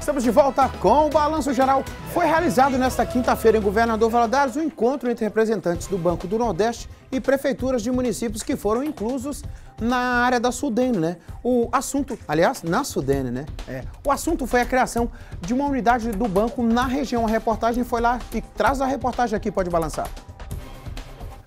Estamos de volta com o Balanço Geral. Foi realizado nesta quinta-feira em Governador Valadares um encontro entre representantes do Banco do Nordeste e prefeituras de municípios que foram inclusos na área da Sudene, né? O assunto, aliás, na Sudene, né? É. O assunto foi a criação de uma unidade do banco na região. A reportagem foi lá e traz a reportagem aqui, pode balançar.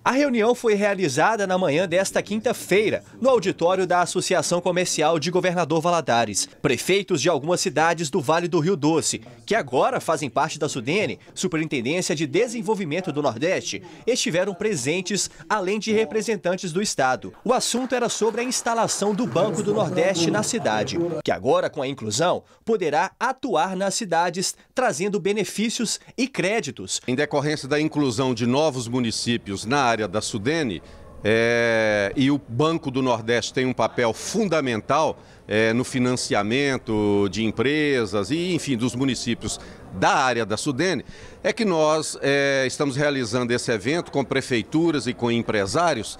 A reunião foi realizada na manhã desta quinta-feira, no auditório da Associação Comercial de Governador Valadares. Prefeitos de algumas cidades do Vale do Rio Doce, que agora fazem parte da Sudene, Superintendência de Desenvolvimento do Nordeste, estiveram presentes, além de representantes do Estado. O assunto era sobre a instalação do Banco do Nordeste na cidade, que agora, com a inclusão, poderá atuar nas cidades, trazendo benefícios e créditos. Em decorrência da inclusão de novos municípios na área, área da Sudene, é, e o Banco do Nordeste tem um papel fundamental é, no financiamento de empresas e, enfim, dos municípios da área da Sudene, é que nós é, estamos realizando esse evento com prefeituras e com empresários,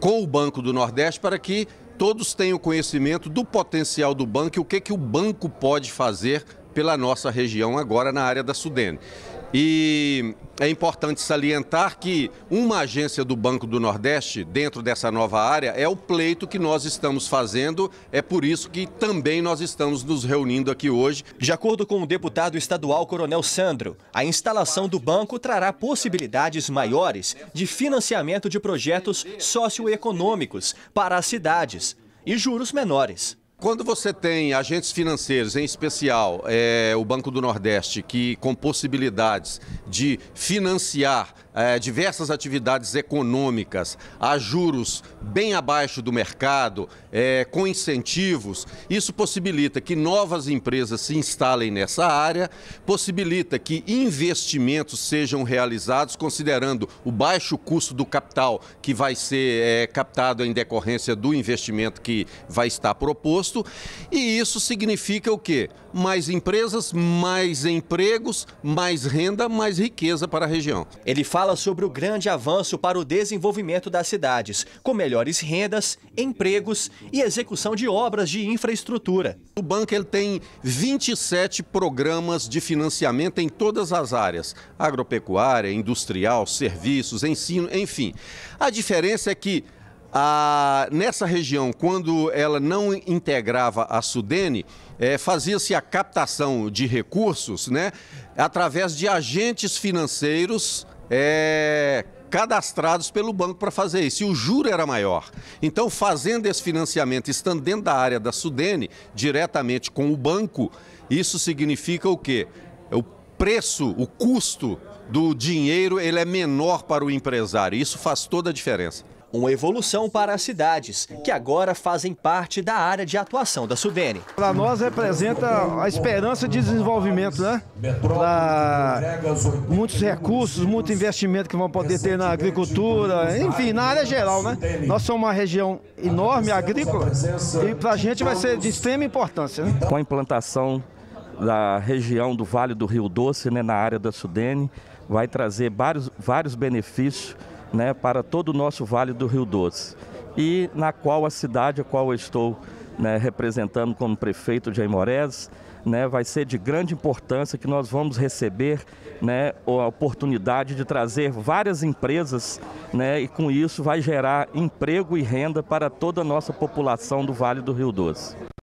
com o Banco do Nordeste, para que todos tenham conhecimento do potencial do banco e o que, que o banco pode fazer pela nossa região agora na área da Sudene. E é importante salientar que uma agência do Banco do Nordeste, dentro dessa nova área, é o pleito que nós estamos fazendo, é por isso que também nós estamos nos reunindo aqui hoje. De acordo com o deputado estadual Coronel Sandro, a instalação do banco trará possibilidades maiores de financiamento de projetos socioeconômicos para as cidades e juros menores. Quando você tem agentes financeiros, em especial é, o Banco do Nordeste, que com possibilidades de financiar é, diversas atividades econômicas a juros bem abaixo do mercado, é, com incentivos, isso possibilita que novas empresas se instalem nessa área, possibilita que investimentos sejam realizados, considerando o baixo custo do capital que vai ser é, captado em decorrência do investimento que vai estar proposto e isso significa o quê? Mais empresas, mais empregos, mais renda, mais riqueza para a região. Ele fala sobre o grande avanço para o desenvolvimento das cidades, com melhores rendas, empregos e execução de obras de infraestrutura. O banco ele tem 27 programas de financiamento em todas as áreas: agropecuária, industrial, serviços, ensino, enfim. A diferença é que a, ah, nessa região, quando ela não integrava a Sudene, é, fazia-se a captação de recursos né, através de agentes financeiros é, cadastrados pelo banco para fazer isso. E o juro era maior. Então, fazendo esse financiamento, estando dentro da área da Sudene, diretamente com o banco, isso significa o quê? O preço, o custo do dinheiro, ele é menor para o empresário. Isso faz toda a diferença. Uma evolução para as cidades, que agora fazem parte da área de atuação da Sudene. Para nós representa a esperança de desenvolvimento, né? Para muitos recursos, muito investimento que vão poder ter na agricultura, enfim, na área geral, né? Nós somos uma região enorme, agrícola, e para a gente vai ser de extrema importância. Né? Com a implantação da região do Vale do Rio Doce, né, na área da Sudene, vai trazer vários, vários benefícios né, para todo o nosso Vale do Rio Doce e na qual a cidade a qual eu estou né, representando como prefeito de Aimorés, né, vai ser de grande importância que nós vamos receber né, a oportunidade de trazer várias empresas né, e com isso vai gerar emprego e renda para toda a nossa população do Vale do Rio Doce.